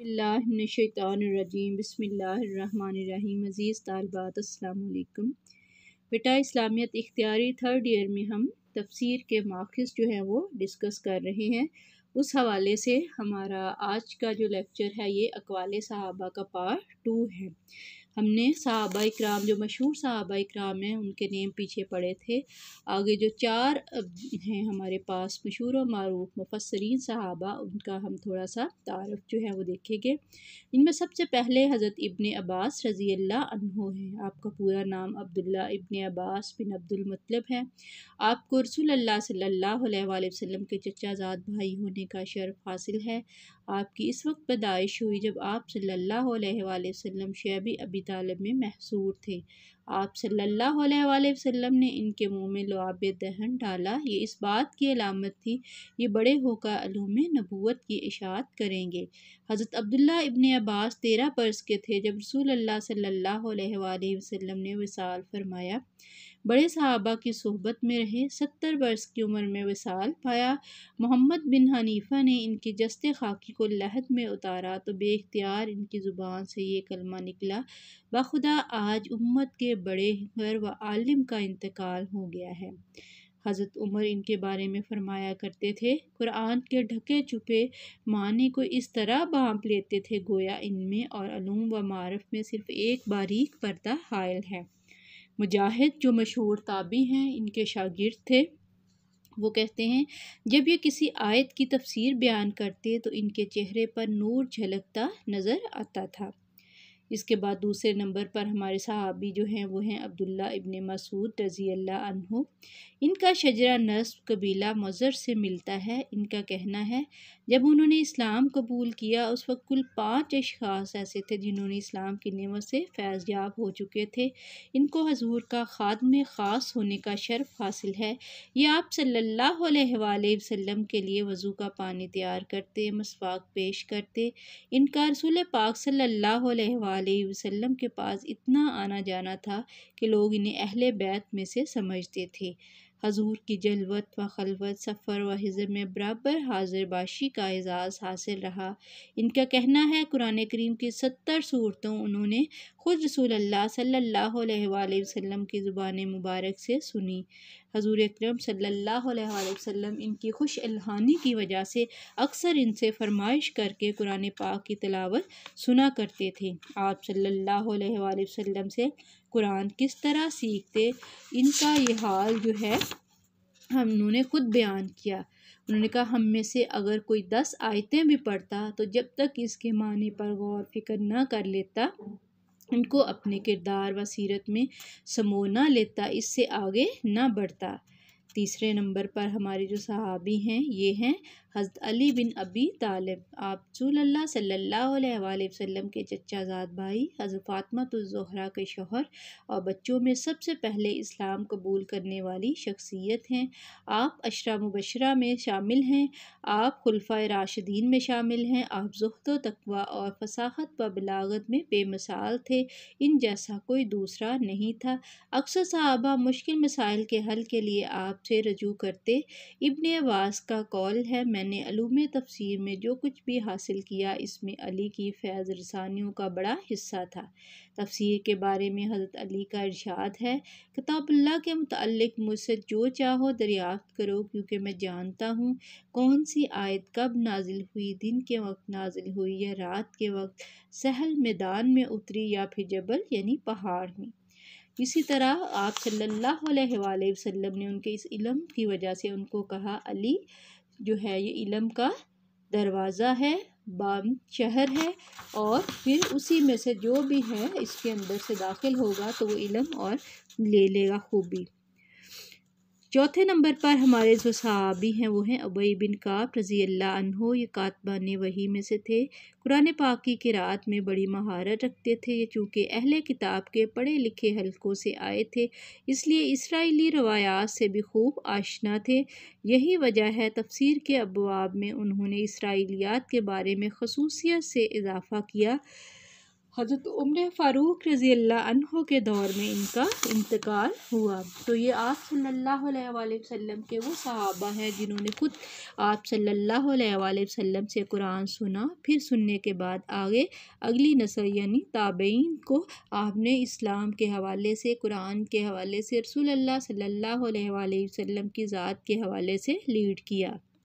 बसमीम बसमीम अज़ीज़ तलबात अल्लाम बेटा इस्लामियत इख्तियारी थर्ड ईयर में हम तफसीर के माखज़ जो हैं वो डिस्कस कर रहे हैं उस हवाले से हमारा आज का जो लेक्चर है ये अकवाल सहाबा का पार्ट टू है हमने सहाबा कराम जो मशहूर सहाबा कराम हैं उनके नेम पीछे पड़े थे आगे जो चार हैं हमारे पास मशहूर और मरूफ मुफसरीन सहाबा उनका हम थोड़ा सा तारफ़ जो है वो देखेंगे इनमें सबसे पहले हज़रत इबन अब्बास रज़ी अल्लाह हैं आपका पूरा नाम अब्दुल्ला इबन अब्बास बिन अब्दुलमतलब है आपको रसूल सल्ला वसम के चचाजाद भाई होने का शर्फ हासिल है आपकी इस वक्त पैदाइश हुई जब आप सल्लल्लाहु अलैहि वसल्लम अबी वसल्लम में महसूर थे आप सल्लल्लाहु अलैहि वसल्लम ने इनके मुंह में लुआब दहन डाला ये इस बात की अलामत थी ये बड़े होकर अलूम नबूत की इशात करेंगे हज़रत अब्दुल्ला इबन अब्बास तेरह बरस के थे जब रसूल अल्लाह सल्लल्लाहु अलैहि वसल्लम ने विसाल फरमाया बड़े सहाबा की सोहबत में रहे सत्तर वर्ष की उम्र में विसाल पाया मोहम्मद बिन हनीफा ने इनके जस्ते खाकी को लहद में उतारा तो बेख्तियार इनकी ज़ुबान से ये कलमा निकला बखुदा आज उम्मत के बड़े घर व आलिम का इंतकाल हो गया है हज़रत उमर इनके बारे में फरमाया करते थे कुरान के ढके छुपे माने को इस तरह बाँप लेते थे गोया इनमें और अलूम व मारफ में सिर्फ़ एक बारीक पर्दा हायल है मुजाहिद जो मशहूर ताबी हैं इनके शागिर्द थे वो कहते हैं जब ये किसी आयत की तफसीर बयान करते तो इनके चेहरे पर नूर झलकता नज़र आता था इसके बाद दूसरे नंबर पर हमारे सहाबी जो हैं वो हैं अब्दुल्ला इबन मसूद रज़ी अल्लाह इनका शजरा नस्ब कबीला मज़र से मिलता है इनका कहना है जब उन्होंने इस्लाम कबूल किया उस वक्त कुल पाँच अशास ऐसे थे जिन्होंने इस्लाम की नेमत से फैज़याब हो चुके थे इनको हजूर का खादम ख़ास होने का शर्फ हासिल है ये आप सल्ला वसम के लिए वज़ू का पानी तैयार करते मसवाक पेश करते इनका रसूल पाक सल्ला वसल्लम के पास इतना आना जाना था कि लोग इन्हें अहल बैत में से समझते थे हजूर की जलवत व खलवत सफ़र व हिजर में बराबर हाजिर बाशी का एजाज़ हासिल रहा इनका कहना है कुरान करीम की सत्तर सूरतों उन्होंने खुद रसूल अल्लाह सल्लल्लाहु अलैहि वसल्लम की ज़ुबान मुबारक से सुनी हजूर अक्रम सल्लल्लाहु अलैहि वसल्लम इनकी खुश अल्हानी की वजह से अक्सर इनसे फरमाइश करके कुरान पाक की तलावत सुना करते थे आप सल्लल्लाहु अलैहि वसल्लम से कुरान किस तरह सीखते इनका ये हाल जो है हम उन्होंने ख़ुद बयान किया उन्होंने कहा हम में से अगर कोई दस आयतें भी पढ़ता तो जब तक इसके माने पर गौर फिक्र ना कर लेता उनको अपने किरदार व सीरत में समो ना लेता इससे आगे ना बढ़ता तीसरे नंबर पर हमारे जो सहाबी हैं ये हैं हज़रत अली बिन अबी तालिब आप रसूल सल्लल्लाहु अलैहि वसल्लम के चचाजाद भाई हज़रत फ़ातमतुल्ज़हरा के शोहर और बच्चों में सबसे पहले इस्लाम कबूल करने वाली शख्सियत हैं आप अशरा मुबशरा में शामिल हैं आप खुलफा राशिदीन में शामिल हैं आप व तकवा और फसाहत व बलागत में बेमिसाल थे इन जैसा कोई दूसरा नहीं था अक्सर साहबा मुश्किल मसाइल के हल के लिए आपसे रजू करते इबन अब्बास का कौल है मैंने मैंने अलूम तफसीर में जो कुछ भी हासिल किया इसमें अली की फैज़ रसानियों का बड़ा हिस्सा था तफसीर के बारे में हज़रत अली का इर्शाद है किताबल्ला के मतलब मुझसे जो चाहो दरियाफ्त करो क्योंकि मैं जानता हूँ कौन सी आयत कब नाजिल हुई दिन के वक्त नाजिल हुई या रात के वक्त सहल मैदान में उतरी या फिर जबल यानी पहाड़ में इसी तरह आप सल्लल्लाहु अलैहि वसल्लम ने उनके इस इलम की वजह से उनको कहा अली जो है ये इलम का दरवाज़ा है बाम शहर है और फिर उसी में से जो भी है इसके अंदर से दाखिल होगा तो वो इलम और ले लेगा खूबी चौथे नंबर पर हमारे जो सहाबी हैं वो हैं अबई बिन काब रज़ी अल्लाह अनहो ये कातबान वही में से थे कुरान पाक की किरात में बड़ी महारत रखते थे ये चूँकि अहल किताब के पढ़े लिखे हलकों से आए थे इसलिए इसराइली रवायात से भी खूब आशना थे यही वजह है तफसीर के अबवाब में उन्होंने इसराइलियात के बारे में खसूसियत से इजाफ़ा किया हज़रत उम्र फ़ारूक रज़ी अल्लाह के दौर में इनका इंतकाल हुआ तो ये आप सल्लल्लाहु अलैहि वसल्लम के वो सहाबा हैं जिन्होंने खुद आप सल्लल्लाहु अलैहि वसल्लम से कुरान सुना फिर सुनने के बाद आगे अगली नसल यानी ताबेइन को आपने इस्लाम के हवाले से कुरान के हवाले से रसूल अल्लाह सल्लल्लाहु अलैहि वसल्लम की ज़ात के हवाले से लीड किया